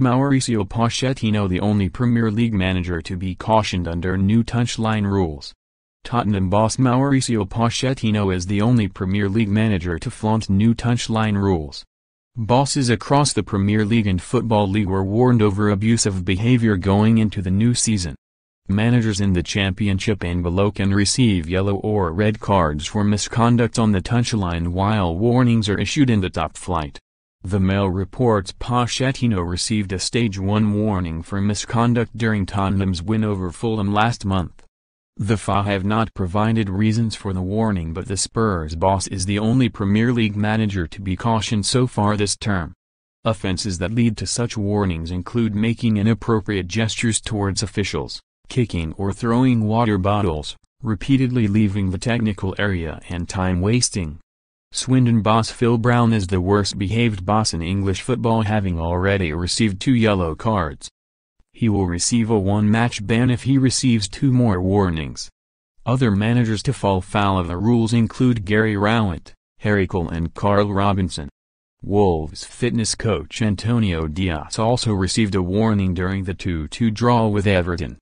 Mauricio Pochettino the only Premier League manager to be cautioned under new touchline rules. Tottenham boss Mauricio Pochettino is the only Premier League manager to flaunt new touchline rules. Bosses across the Premier League and Football League were warned over abusive behavior going into the new season. Managers in the championship and below can receive yellow or red cards for misconduct on the touchline while warnings are issued in the top flight. The Mail reports Pochettino received a Stage 1 warning for misconduct during Tottenham's win over Fulham last month. The FA have not provided reasons for the warning but the Spurs boss is the only Premier League manager to be cautioned so far this term. Offences that lead to such warnings include making inappropriate gestures towards officials, kicking or throwing water bottles, repeatedly leaving the technical area and time wasting. Swindon boss Phil Brown is the worst behaved boss in English football having already received two yellow cards. He will receive a one-match ban if he receives two more warnings. Other managers to fall foul of the rules include Gary Rowett, Harry Cole and Carl Robinson. Wolves fitness coach Antonio Diaz also received a warning during the 2-2 draw with Everton.